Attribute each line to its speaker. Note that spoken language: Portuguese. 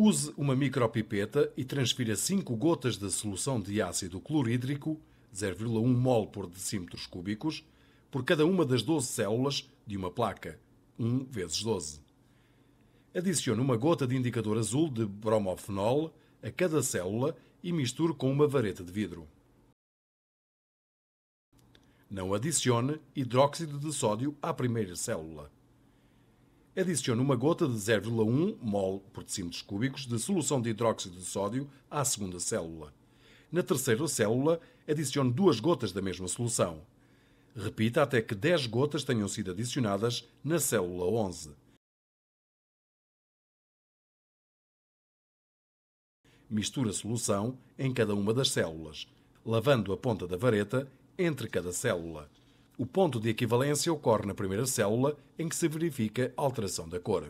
Speaker 1: Use uma micropipeta e transfira 5 gotas da solução de ácido clorídrico, 0,1 mol por decímetros cúbicos, por cada uma das 12 células de uma placa, 1 vezes 12. Adicione uma gota de indicador azul de bromofenol a cada célula e misture com uma vareta de vidro. Não adicione hidróxido de sódio à primeira célula adicione uma gota de 0,1 mol por decímetros cúbicos de solução de hidróxido de sódio à segunda célula. Na terceira célula, adicione duas gotas da mesma solução. Repita até que 10 gotas tenham sido adicionadas na célula 11. Misture a solução em cada uma das células, lavando a ponta da vareta entre cada célula. O ponto de equivalência ocorre na primeira célula em que se verifica alteração da cor.